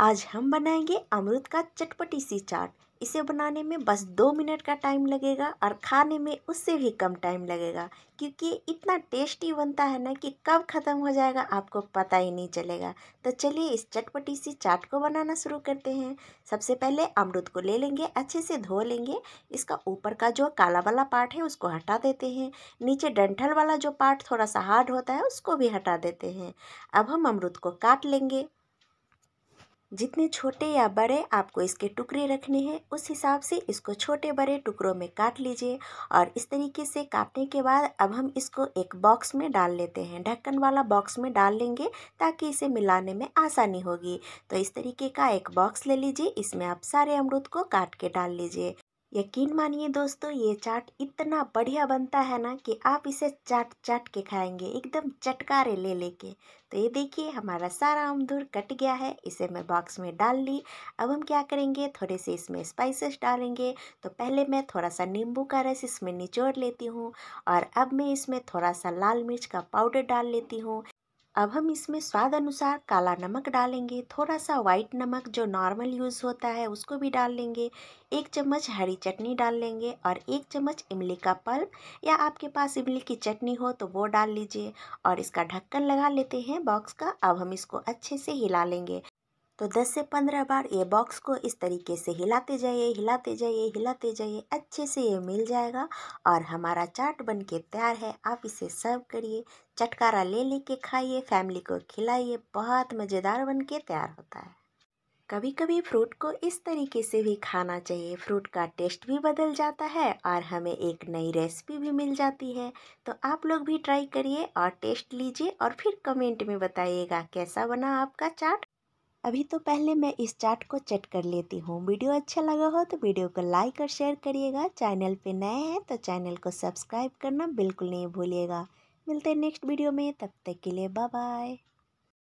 आज हम बनाएंगे अमरूद का चटपटी सी चाट इसे बनाने में बस दो मिनट का टाइम लगेगा और खाने में उससे भी कम टाइम लगेगा क्योंकि इतना टेस्टी बनता है ना कि कब ख़त्म हो जाएगा आपको पता ही नहीं चलेगा तो चलिए इस चटपटी सी चाट को बनाना शुरू करते हैं सबसे पहले अमरूद को ले लेंगे अच्छे से धो लेंगे इसका ऊपर का जो काला वाला पार्ट है उसको हटा देते हैं नीचे डंठल वाला जो पार्ट थोड़ा सा हार्ड होता है उसको भी हटा देते हैं अब हम अमरूद को काट लेंगे जितने छोटे या बड़े आपको इसके टुकड़े रखने हैं उस हिसाब से इसको छोटे बड़े टुकड़ों में काट लीजिए और इस तरीके से काटने के बाद अब हम इसको एक बॉक्स में डाल लेते हैं ढक्कन वाला बॉक्स में डाल लेंगे ताकि इसे मिलाने में आसानी होगी तो इस तरीके का एक बॉक्स ले लीजिए इसमें आप सारे अमरूद को काट के डाल लीजिए यकीन मानिए दोस्तों ये चाट इतना बढ़िया बनता है ना कि आप इसे चाट चाट के खाएंगे एकदम चटकारे ले लेके तो ये देखिए हमारा सारा अमदूर कट गया है इसे मैं बॉक्स में डाल ली अब हम क्या करेंगे थोड़े से इसमें स्पाइसेस डालेंगे तो पहले मैं थोड़ा सा नींबू का रस इसमें निचोड़ लेती हूँ और अब मैं इसमें थोड़ा सा लाल मिर्च का पाउडर डाल लेती हूँ अब हम इसमें स्वाद अनुसार काला नमक डालेंगे थोड़ा सा वाइट नमक जो नॉर्मल यूज़ होता है उसको भी डाल लेंगे एक चम्मच हरी चटनी डाल लेंगे और एक चम्मच इमली का पल्प या आपके पास इमली की चटनी हो तो वो डाल लीजिए और इसका ढक्कन लगा लेते हैं बॉक्स का अब हम इसको अच्छे से हिला लेंगे तो 10 से 15 बार ये बॉक्स को इस तरीके से हिलाते जाइए हिलाते जाइए हिलाते जाइए अच्छे से ये मिल जाएगा और हमारा चाट बन के तैयार है आप इसे सर्व करिए चटकारा ले लेके खाइए फैमिली को खिलाइए बहुत मज़ेदार बन के तैयार होता है कभी कभी फ्रूट को इस तरीके से भी खाना चाहिए फ्रूट का टेस्ट भी बदल जाता है और हमें एक नई रेसिपी भी मिल जाती है तो आप लोग भी ट्राई करिए और टेस्ट लीजिए और फिर कमेंट में बताइएगा कैसा बना आपका चाट अभी तो पहले मैं इस चार्ट को चेक कर लेती हूँ वीडियो अच्छा लगा हो तो वीडियो को लाइक और शेयर करिएगा चैनल पे नए हैं तो चैनल को सब्सक्राइब करना बिल्कुल नहीं भूलिएगा मिलते हैं नेक्स्ट वीडियो में तब तक के लिए बाय बाय